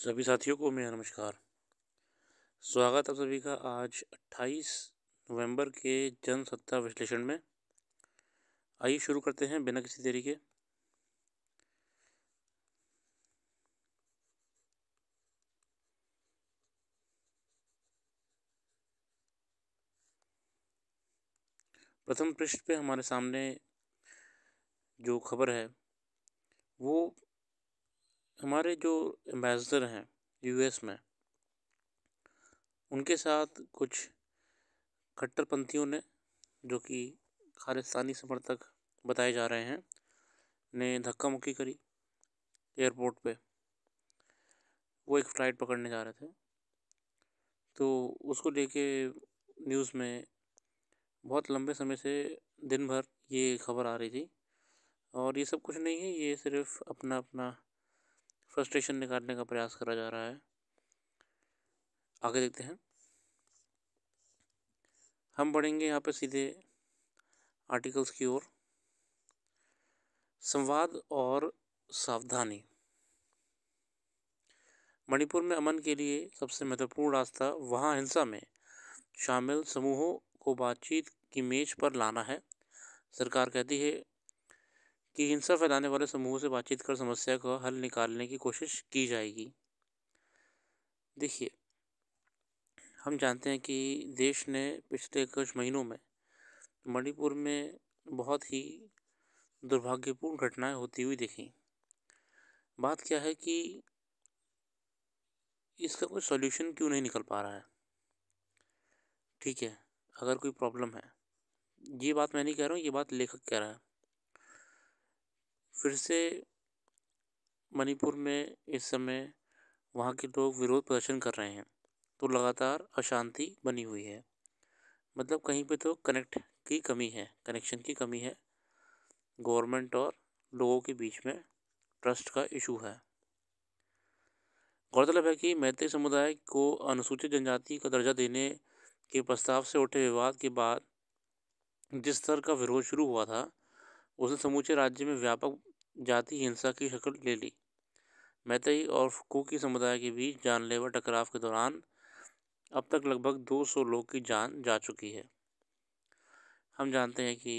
सभी साथियों को मेरा नमस्कार स्वागत आप सभी का आज 28 नवंबर के जनसत्ता विश्लेषण में आइए शुरू करते हैं बिना किसी देरी के प्रथम पृष्ठ पे हमारे सामने जो खबर है वो हमारे जो एम्बेसडर हैं यूएस में उनके साथ कुछ कट्टरपंथियों ने जो कि खालिस्तानी समर्थक बताए जा रहे हैं ने धक्का मुक्की करी एयरपोर्ट पे वो एक फ़्लाइट पकड़ने जा रहे थे तो उसको लेके न्यूज़ में बहुत लंबे समय से दिन भर ये खबर आ रही थी और ये सब कुछ नहीं है ये सिर्फ अपना अपना फ्रस्ट्रेशन निकालने का प्रयास करा जा रहा है आगे देखते हैं हम बढ़ेंगे यहाँ पे सीधे आर्टिकल्स की ओर संवाद और सावधानी मणिपुर में अमन के लिए सबसे महत्वपूर्ण रास्ता वहाँ हिंसा में शामिल समूहों को बातचीत की मेज पर लाना है सरकार कहती है कि हिंसा फैलाने वाले समूह से बातचीत कर समस्या का हल निकालने की कोशिश की जाएगी देखिए हम जानते हैं कि देश ने पिछले कुछ महीनों में मणिपुर में बहुत ही दुर्भाग्यपूर्ण घटनाएं होती हुई देखी बात क्या है कि इसका कोई सॉल्यूशन क्यों नहीं निकल पा रहा है ठीक है अगर कोई प्रॉब्लम है ये बात मैं नहीं कह रहा हूँ ये बात लेखक कह रहा है फिर से मणिपुर में इस समय वहाँ के लोग विरोध प्रदर्शन कर रहे हैं तो लगातार अशांति बनी हुई है मतलब कहीं पे तो कनेक्ट की कमी है कनेक्शन की कमी है गवर्नमेंट और लोगों के बीच में ट्रस्ट का इशू है गौरतलब है कि मैत्री समुदाय को अनुसूचित जनजाति का दर्जा देने के प्रस्ताव से उठे विवाद के बाद जिस स्तर का विरोध शुरू हुआ था उसने समूचे राज्य में व्यापक जाति हिंसा की शक्ल ले ली मैतई और कुकी समुदाय के बीच जानलेवा टकराव के दौरान अब तक लगभग 200 लोग की जान जा चुकी है हम जानते हैं कि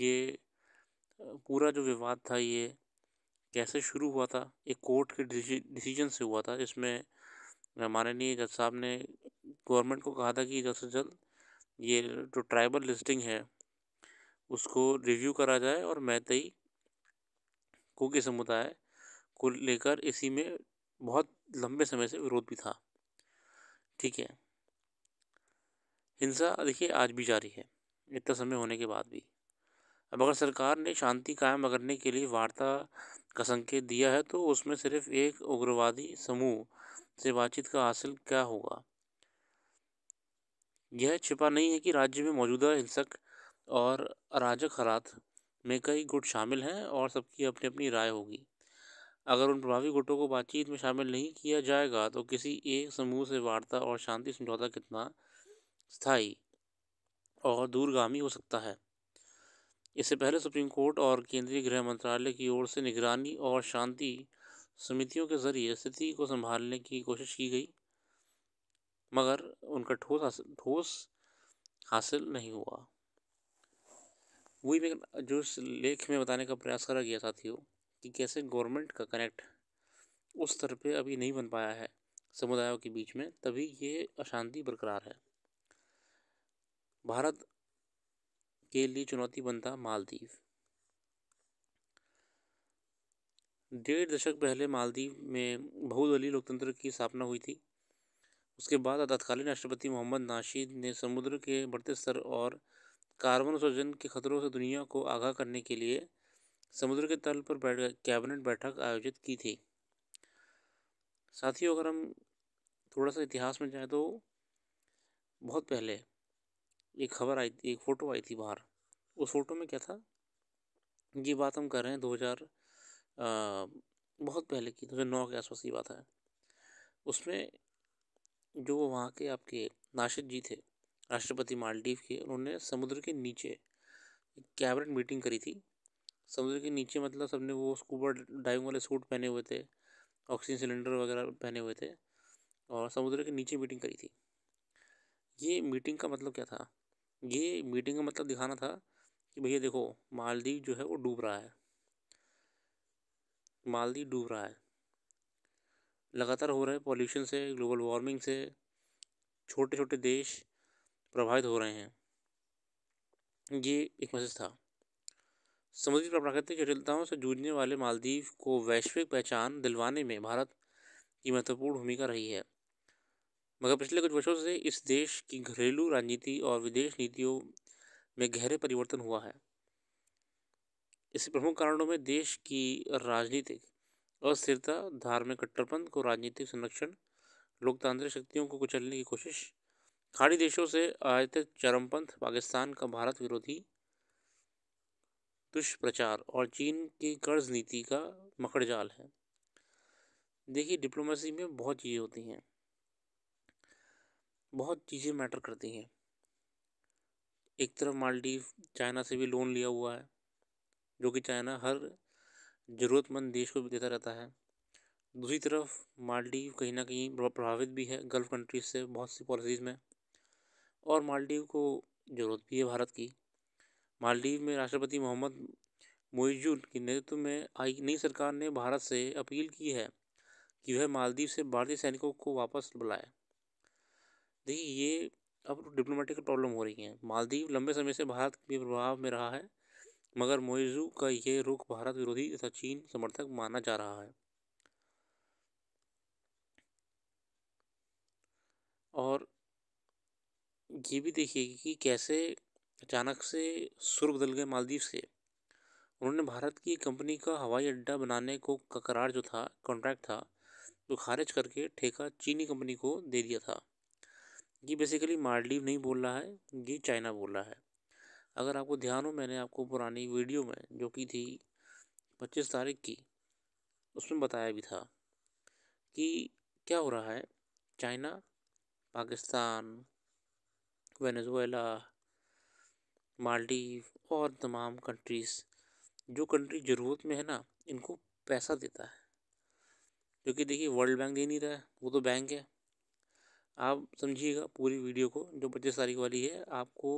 ये पूरा जो विवाद था ये कैसे शुरू हुआ था एक कोर्ट के डिसीजन से हुआ था जिसमें माननीय जज साहब ने गवर्नमेंट को कहा था कि जल्द से जल्द ये जो ट्राइबल लिस्टिंग है उसको रिव्यू करा जाए और मैतई कुकी समुदाय को लेकर इसी में बहुत लंबे समय से विरोध भी था ठीक है हिंसा देखिए आज भी जारी है इतना समय होने के बाद भी अब अगर सरकार ने शांति कायम करने के लिए वार्ता का संकेत दिया है तो उसमें सिर्फ एक उग्रवादी समूह से बातचीत का हासिल क्या होगा यह छिपा नहीं है कि राज्य में मौजूदा हिंसक और अराजक हालात में कई गुट शामिल हैं और सबकी अपनी अपनी राय होगी अगर उन प्रभावी गुटों को बातचीत में शामिल नहीं किया जाएगा तो किसी एक समूह से वार्ता और शांति समझौता कितना स्थायी और दूरगामी हो सकता है इससे पहले सुप्रीम कोर्ट और केंद्रीय गृह मंत्रालय की ओर से निगरानी और शांति समितियों के जरिए स्थिति को संभालने की कोशिश की गई मगर उनका ठोस ठोस हासिल नहीं हुआ वही मैं जो इस लेख में बताने का प्रयास करा गया साथियों कि कैसे गवर्नमेंट का कनेक्ट उस स्तर पे अभी नहीं बन पाया है समुदायों के बीच में तभी ये अशांति बरकरार है भारत के लिए चुनौती बनता मालदीव डेढ़ दशक पहले मालदीव में बहुदलीय लोकतंत्र की स्थापना हुई थी उसके बाद तत्कालीन राष्ट्रपति मोहम्मद नाशिद ने समुद्र के बढ़ते स्तर और कार्बन उत्सर्जन के खतरों से दुनिया को आगाह करने के लिए समुद्र के तल पर बैठ कैबिनेट बैठक आयोजित की थी साथियों अगर हम थोड़ा सा इतिहास में जाएँ तो बहुत पहले एक खबर आई थी एक फ़ोटो आई थी बाहर उस फोटो में क्या था ये बात हम कर रहे हैं दो हज़ार बहुत पहले की दो हज़ार नौ के आसपास की बात है उसमें जो वहाँ के आपके नाशिद जी थे राष्ट्रपति मालदीव के उन्होंने समुद्र के नीचे कैबिनेट मीटिंग करी थी समुद्र के नीचे मतलब सबने वो स्कूबा डाइविंग वाले सूट पहने हुए थे ऑक्सीजन सिलेंडर वगैरह पहने हुए थे और समुद्र के नीचे मीटिंग करी थी ये मीटिंग का मतलब क्या था ये मीटिंग का मतलब दिखाना था कि भैया देखो मालदीव जो है वो डूब रहा है मालदीव डूब रहा है लगातार हो रहे पॉल्यूशन से ग्लोबल वार्मिंग से छोटे छोटे देश प्रभावित हो रहे हैं ये एक मैसेज था समुद्री प्राकृतिक जटिलताओं से जूझने वाले मालदीव को वैश्विक पहचान दिलवाने में भारत की महत्वपूर्ण भूमिका रही है मगर पिछले कुछ वर्षों से इस देश की घरेलू राजनीति और विदेश नीतियों में गहरे परिवर्तन हुआ है इस प्रमुख कारणों में देश की राजनीतिक अस्थिरता धार्मिक कट्टरपंथ को राजनीतिक संरक्षण लोकतांत्रिक शक्तियों को कुचलने की कोशिश खाड़ी देशों से आयत चरमपंथ पाकिस्तान का भारत विरोधी दुष्प्रचार और चीन की कर्ज नीति का मकड़जाल है देखिए डिप्लोमेसी में बहुत चीज़ें होती हैं बहुत चीज़ें मैटर करती हैं एक तरफ मालदीव चाइना से भी लोन लिया हुआ है जो कि चाइना हर ज़रूरतमंद देश को भी देता रहता है दूसरी तरफ मालदीव कहीं ना कहीं प्रभावित भी है गल्फ़ कंट्रीज से बहुत सी पॉलिसीज़ में और मालदीव को ज़रूरत भी है भारत की मालदीव में राष्ट्रपति मोहम्मद मोइजुल के नेतृत्व में आई नई सरकार ने भारत से अपील की है कि वह मालदीव से भारतीय सैनिकों को वापस बुलाए देखिए ये अब डिप्लोमेटिक प्रॉब्लम हो रही है मालदीव लंबे समय से भारत के प्रभाव में रहा है मगर मोइजू का ये रुख भारत विरोधी तथा चीन समर्थक माना जा रहा है और ये भी देखिए कि कैसे अचानक से सुर बदल गए मालदीव से उन्होंने भारत की कंपनी का हवाई अड्डा बनाने को ककरार जो था कॉन्ट्रैक्ट था तो खारिज करके ठेका चीनी कंपनी को दे दिया था ये बेसिकली मालदीव नहीं बोल रहा है ये चाइना बोल रहा है अगर आपको ध्यान हो मैंने आपको पुरानी वीडियो में जो की थी पच्चीस तारीख की उसमें बताया भी था कि क्या हो रहा है चाइना पाकिस्तान वेनेज़ुएला मालदीव और तमाम कंट्रीज़ जो कंट्री ज़रूरत में है ना इनको पैसा देता है क्योंकि देखिए वर्ल्ड बैंक दे नहीं रहा है वो तो बैंक है आप समझिएगा पूरी वीडियो को जो पच्चीस तारीख वाली है आपको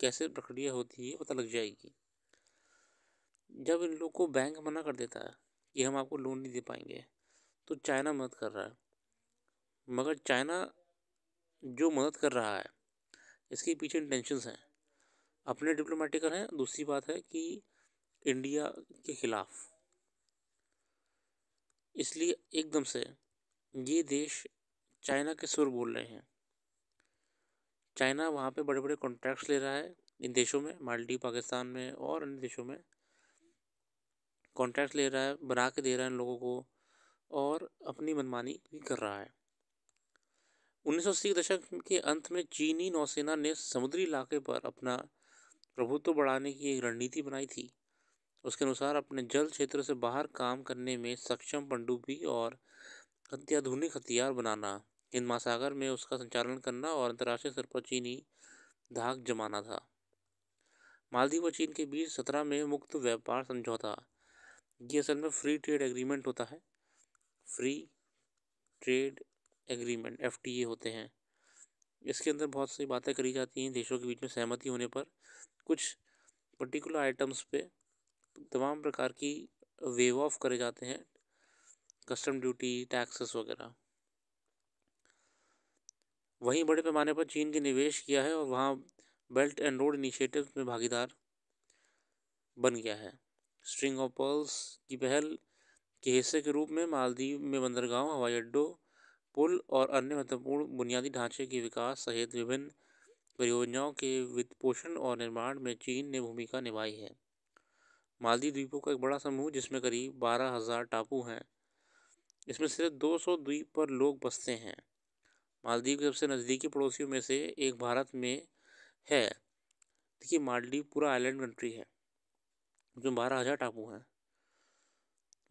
कैसे प्रक्रिया होती है पता तो लग जाएगी जब इन लोग को बैंक मना कर देता है कि हम आपको लोन नहीं दे पाएंगे तो चाइना मदद कर रहा है मगर चाइना जो मदद कर रहा है इसके पीछे इंटेंशंस हैं अपने डिप्लोमेटिकल हैं दूसरी बात है कि इंडिया के ख़िलाफ़ इसलिए एकदम से ये देश चाइना के सुर बोल रहे हैं चाइना वहाँ पे बड़े बड़े कॉन्ट्रैक्ट्स ले रहा है इन देशों में मालदीव पाकिस्तान में और अन्य देशों में कॉन्ट्रैक्ट ले रहा है बना के दे रहा है इन लोगों को और अपनी मनमानी भी कर रहा है उन्नीस के दशक के अंत में चीनी नौसेना ने समुद्री इलाके पर अपना प्रभुत्व बढ़ाने की एक रणनीति बनाई थी उसके अनुसार अपने जल क्षेत्र से बाहर काम करने में सक्षम पनडुब्बी और अत्याधुनिक हथियार बनाना हिंद महासागर में उसका संचालन करना और अंतर्राष्ट्रीय स्तर पर चीनी धाक जमाना था मालदीव और चीन के बीच सत्रह में मुक्त व्यापार समझौता ये असल में फ्री ट्रेड एग्रीमेंट होता है फ्री ट्रेड एग्रीमेंट एफ होते हैं इसके अंदर बहुत सी बातें करी जाती हैं देशों के बीच में सहमति होने पर कुछ पर्टिकुलर आइटम्स पे तमाम प्रकार की वेव ऑफ करे जाते हैं कस्टम ड्यूटी टैक्सेस वगैरह वहीं बड़े पैमाने पर चीन के निवेश किया है और वहाँ बेल्ट एंड रोड इनिशिएटिव में भागीदार बन गया है स्ट्रिंग ऑफ पर्ल्स की पहल के हिस्से के रूप में मालदीव में बंदरगाह हवाई अड्डों पुल और अन्य महत्वपूर्ण बुनियादी ढांचे के विकास सहित विभिन्न परियोजनाओं के वित्त पोषण और निर्माण में चीन ने भूमिका निभाई है मालदीव द्वीपों का एक बड़ा समूह जिसमें करीब बारह हज़ार टापू हैं इसमें सिर्फ दो सौ द्वीप पर लोग बसते हैं मालदीव के सबसे नज़दीकी पड़ोसियों में से एक भारत में है देखिए मालदीव पूरा आइलैंड कंट्री है जो बारह हज़ार टापू हैं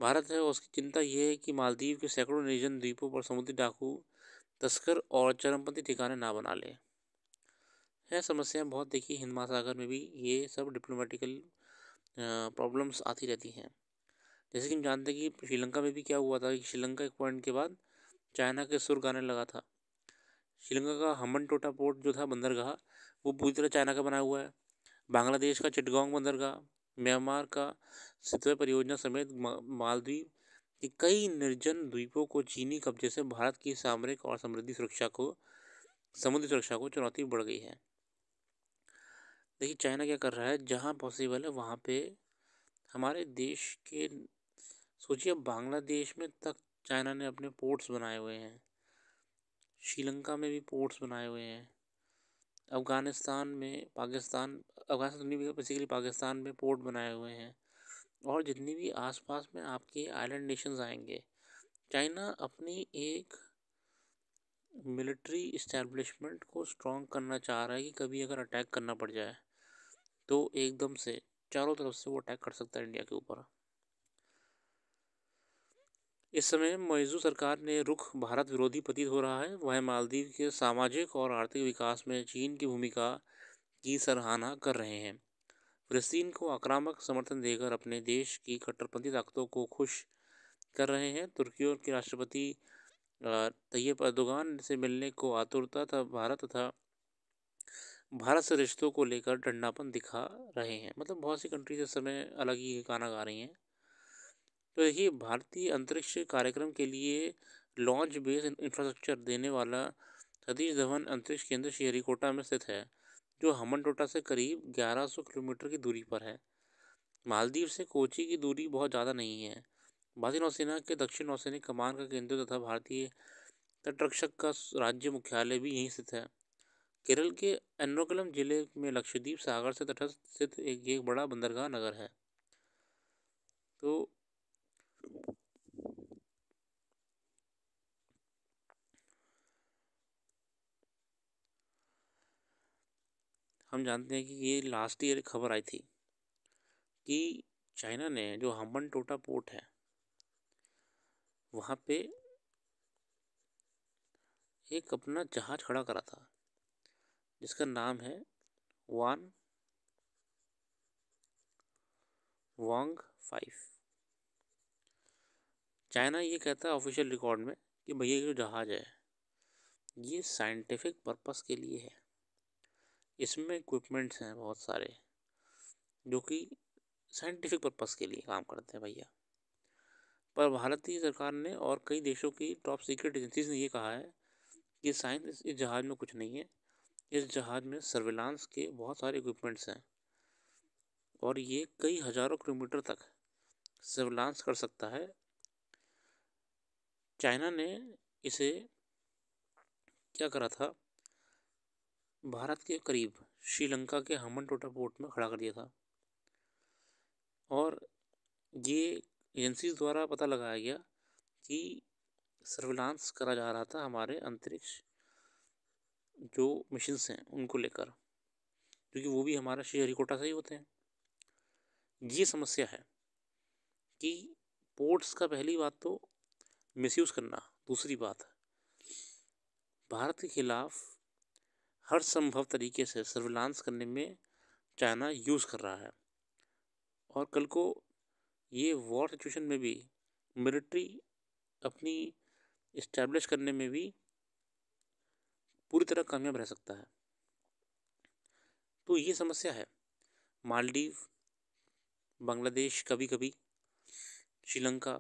भारत है उसकी चिंता यह है कि मालदीव के सैकड़ों निर्जन द्वीपों पर समुद्री डाकू तस्कर और चरमपंथी ठिकाने ना बना ले यह समस्याएं बहुत देखी हिंद महासागर में भी ये सब डिप्लोमेटिकल प्रॉब्लम्स आती रहती हैं जैसे कि हम जानते हैं कि श्रीलंका में भी क्या हुआ था कि श्रीलंका एक पॉइंट के बाद चाइना के सुर गाने लगा था श्रीलंका का हमन टोटा पोर्ट जो था बंदरगाह वो पूरी तरह चाइना का बना हुआ है बांग्लादेश का चिटगांग बंदरगाह म्यांमार का सितवे परियोजना समेत मालदीव के कई निर्जन द्वीपों को चीनी कब्जे से भारत की सामरिक और समृद्धि सुरक्षा को समुद्री सुरक्षा को चुनौती बढ़ गई है देखिए चाइना क्या कर रहा है जहाँ पॉसिबल है वहाँ पे हमारे देश के सोचिए बांग्लादेश में तक चाइना ने अपने पोर्ट्स बनाए हुए हैं श्रीलंका में भी पोर्ट्स बनाए हुए हैं अफ़गानिस्तान में पाकिस्तान अफ़गानिस्तान भी बेसिकली पाकिस्तान में पोर्ट बनाए हुए हैं और जितनी भी आसपास में आपके आइलैंड नेशंस आएंगे चाइना अपनी एक मिलिट्री इस्टेब्लिशमेंट को स्ट्रॉन्ग करना चाह रहा है कि कभी अगर अटैक करना पड़ जाए तो एकदम से चारों तरफ से वो अटैक कर सकता है इंडिया के ऊपर इस समय मौजूदा सरकार ने रुख भारत विरोधी प्रतीत हो रहा है वह मालदीव के सामाजिक और आर्थिक विकास में चीन की भूमिका की सराहना कर रहे हैं फिलिस्तीन को आक्रामक समर्थन देकर अपने देश की कट्टरपंथी ताकतों को खुश कर रहे हैं तुर्की के राष्ट्रपति तैयब अर्दोगान से मिलने को आतुरता था भारत तथा भारत से रिश्तों को लेकर डंडापन दिखा रहे हैं मतलब बहुत सी कंट्रीज इस समय अलग ही गाना गा रही हैं तो देखिए भारतीय अंतरिक्ष कार्यक्रम के लिए लॉन्च बेस इंफ्रास्ट्रक्चर देने वाला सतीश धवन अंतरिक्ष केंद्र श्रीहरिकोटा में स्थित है जो हमन टोटा से करीब 1100 किलोमीटर की दूरी पर है मालदीव से कोची की दूरी बहुत ज़्यादा नहीं है भारतीय नौसेना के दक्षिण नौसैनिक कमान का केंद्र तथा भारतीय तटरक्षक का राज्य मुख्यालय भी यहीं स्थित है केरल के एनोकलम जिले में लक्षद्वीप सागर से तटस्थ स्थित एक, एक बड़ा बंदरगाह नगर है तो हम जानते हैं कि ये लास्ट ईयर खबर आई थी कि चाइना ने जो हम्बन टोटा पोर्ट है वहाँ पे एक अपना जहाज़ खड़ा करा था जिसका नाम है वान वांग फाइव चाइना ये कहता है ऑफिशियल रिकॉर्ड में कि भैया जो जहाज़ है ये साइंटिफिक पर्पस के लिए है इसमें इक्विपमेंट्स हैं बहुत सारे जो कि साइंटिफिक पर्पस के लिए काम करते हैं भैया पर भारतीय सरकार ने और कई देशों की टॉप सीक्रेट एजेंसीज ने ये कहा है कि साइंस इस जहाज़ में कुछ नहीं है इस जहाज़ में सर्विलांस के बहुत सारे इक्विपमेंट्स हैं और ये कई हज़ारों किलोमीटर तक सर्विलांस कर सकता है चाइना ने इसे क्या करा था भारत के करीब श्रीलंका के हमन टोटा पोर्ट में खड़ा कर दिया था और ये एजेंसीज द्वारा पता लगाया गया कि सर्विलांस करा जा रहा था हमारे अंतरिक्ष जो मिशन्स हैं उनको लेकर क्योंकि वो भी हमारा श्रीहरिकोटा से ही होते हैं ये समस्या है कि पोर्ट्स का पहली बात तो मिसयूज़ करना दूसरी बात भारत के खिलाफ़ हर संभव तरीके से सर्विलांस करने में चाइना यूज़ कर रहा है और कल को ये वॉर सिचुएशन में भी मिलिट्री अपनी इस्टेब्लिश करने में भी पूरी तरह कामयाब रह सकता है तो ये समस्या है मालदीव बांग्लादेश कभी कभी श्रीलंका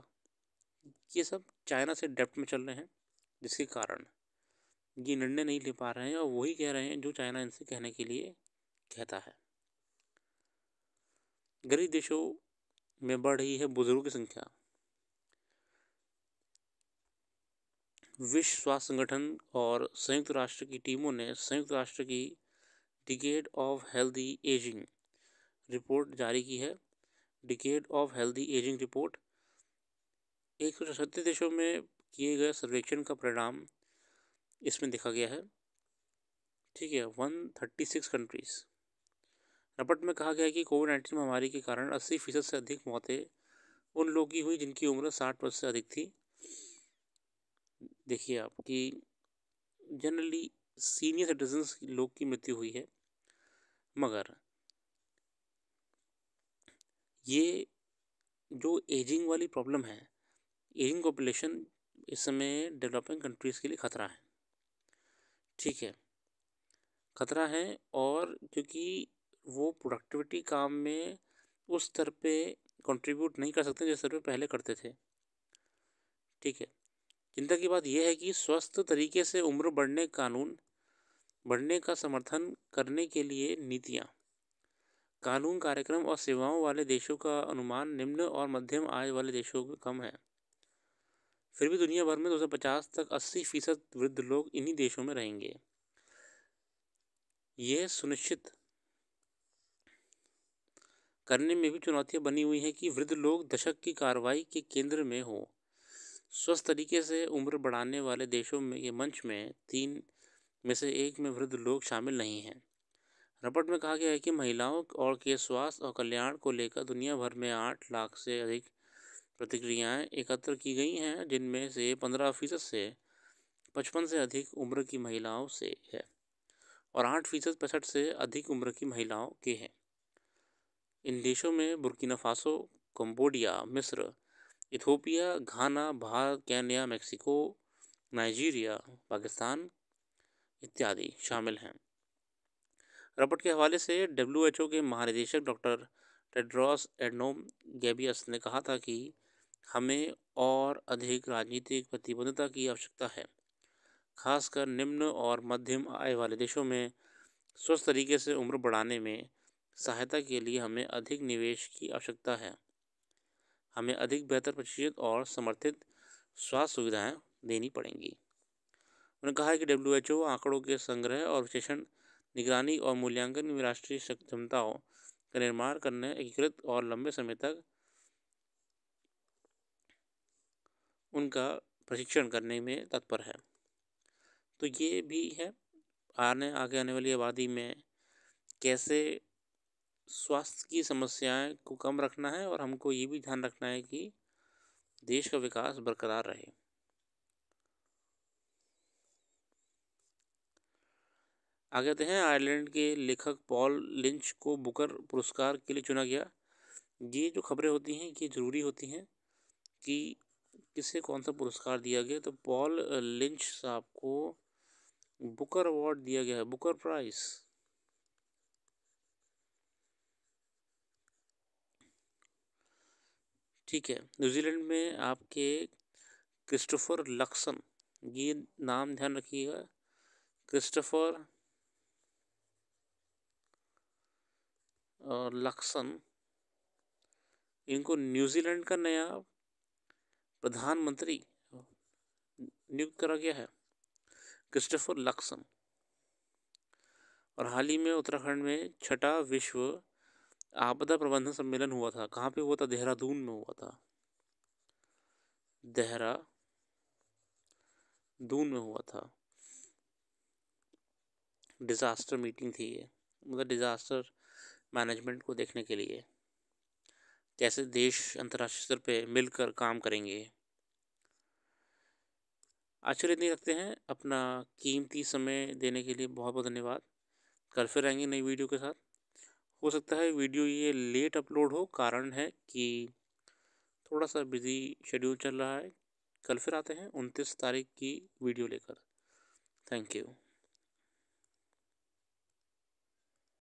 ये सब चाइना से डेप्ट में चल रहे हैं जिसके कारण ये निर्णय नहीं ले पा रहे हैं और वही कह रहे हैं जो चाइना इनसे कहने के लिए कहता है गरीब देशों में बढ़ रही है बुजुर्गों की संख्या विश्व स्वास्थ्य संगठन और संयुक्त राष्ट्र की टीमों ने संयुक्त राष्ट्र की decade of healthy ageing report जारी की है decade of healthy ageing report एक सौ छत्तीस देशों में किए गए सर्वेक्षण का परिणाम इसमें देखा गया है ठीक है वन थर्टी सिक्स कंट्रीज़ रपट में कहा गया है कि कोविड नाइन्टीन महामारी के कारण अस्सी फीसद से अधिक मौतें उन लोगों की हुई जिनकी उम्र साठ वर्ष से अधिक थी देखिए आप कि जनरली सीनियर सिटीजन्स लोग की मृत्यु हुई है मगर ये जो एजिंग वाली प्रॉब्लम है एजिंग पॉपुलेशन इस समय डेवलपिंग कंट्रीज़ के लिए खतरा है ठीक है खतरा है और क्योंकि वो प्रोडक्टिविटी काम में उस स्तर पे कंट्रीब्यूट नहीं कर सकते जिस स्तर पे पहले करते थे ठीक है चिंता की बात यह है कि स्वस्थ तरीके से उम्र बढ़ने कानून बढ़ने का समर्थन करने के लिए नीतियाँ कानून कार्यक्रम और सेवाओं वाले देशों का अनुमान निम्न और मध्यम आय वाले देशों में कम है फिर भी दुनिया भर में दो सौ पचास तक अस्सी फीसद वृद्ध लोग इन्हीं देशों में रहेंगे यह सुनिश्चित करने में भी चुनौतियां बनी हुई हैं कि वृद्ध लोग दशक की कार्रवाई के केंद्र में हों स्वस्थ तरीके से उम्र बढ़ाने वाले देशों में ये मंच में तीन में से एक में वृद्ध लोग शामिल नहीं हैं रिपोर्ट में कहा गया है कि महिलाओं और के स्वास्थ्य और कल्याण को लेकर दुनिया भर में आठ लाख से अधिक प्रतिक्रियाएं एकत्र की गई हैं जिनमें से पंद्रह फीसद से पचपन से अधिक उम्र की महिलाओं से है और आठ फीसद पैंसठ से अधिक उम्र की महिलाओं के हैं इन देशों में बुरकिना फासो कंबोडिया मिस्र Ethiopia Ghana Bharat Kenya Mexico Nigeria Pakistan इत्यादि शामिल हैं रपट के हवाले से डब्ल्यूएचओ के महानिदेशक डॉक्टर टेड्रॉस एडनोम गैबियस ने कहा था कि हमें और अधिक राजनीतिक प्रतिबद्धता की आवश्यकता है खासकर निम्न और मध्यम आय वाले देशों में स्वस्थ तरीके से उम्र बढ़ाने में सहायता के लिए हमें अधिक निवेश की आवश्यकता है हमें अधिक बेहतर प्रशिक्षित और समर्थित स्वास्थ्य सुविधाएं देनी पड़ेंगी उन्होंने कहा है कि डब्ल्यू एच ओ आंकड़ों के संग्रह और विश्लेषण निगरानी और मूल्यांकन में राष्ट्रीय क्षमताओं का निर्माण करने एकीकृत और लंबे समय तक उनका प्रशिक्षण करने में तत्पर है तो ये भी है आने आगे आने वाली आबादी में कैसे स्वास्थ्य की समस्याएं को कम रखना है और हमको ये भी ध्यान रखना है कि देश का विकास बरकरार रहे आगे आते हैं आयरलैंड के लेखक पॉल लिंच को बुकर पुरस्कार के लिए चुना गया ये जो खबरें होती हैं ये ज़रूरी होती हैं कि किसे कौन सा पुरस्कार दिया गया तो पॉल लिंच साहब को बुकर अवार्ड दिया गया है बुकर प्राइस ठीक है न्यूजीलैंड में आपके क्रिस्टोफर लक्सन ये नाम ध्यान रखिएगा क्रिस्टोफर लक्सन इनको न्यूजीलैंड का नया प्रधानमंत्री नियुक्त करा गया है क्रिस्टोफर लक्सम और हाल ही में उत्तराखंड में छठा विश्व आपदा प्रबंधन सम्मेलन हुआ था कहाँ पे हुआ था देहरादून में हुआ था देहरा दून में हुआ था डिज़ास्टर मीटिंग थी ये मतलब डिज़ास्टर मैनेजमेंट को देखने के लिए कैसे देश अंतर्राष्ट्रीय स्तर पर मिलकर काम करेंगे आश्चर्य नहीं रखते हैं अपना कीमती समय देने के लिए बहुत बहुत धन्यवाद कल फिर आएंगे नई वीडियो के साथ हो सकता है वीडियो ये लेट अपलोड हो कारण है कि थोड़ा सा बिज़ी शेड्यूल चल रहा है कल फिर आते हैं उनतीस तारीख की वीडियो लेकर थैंक यू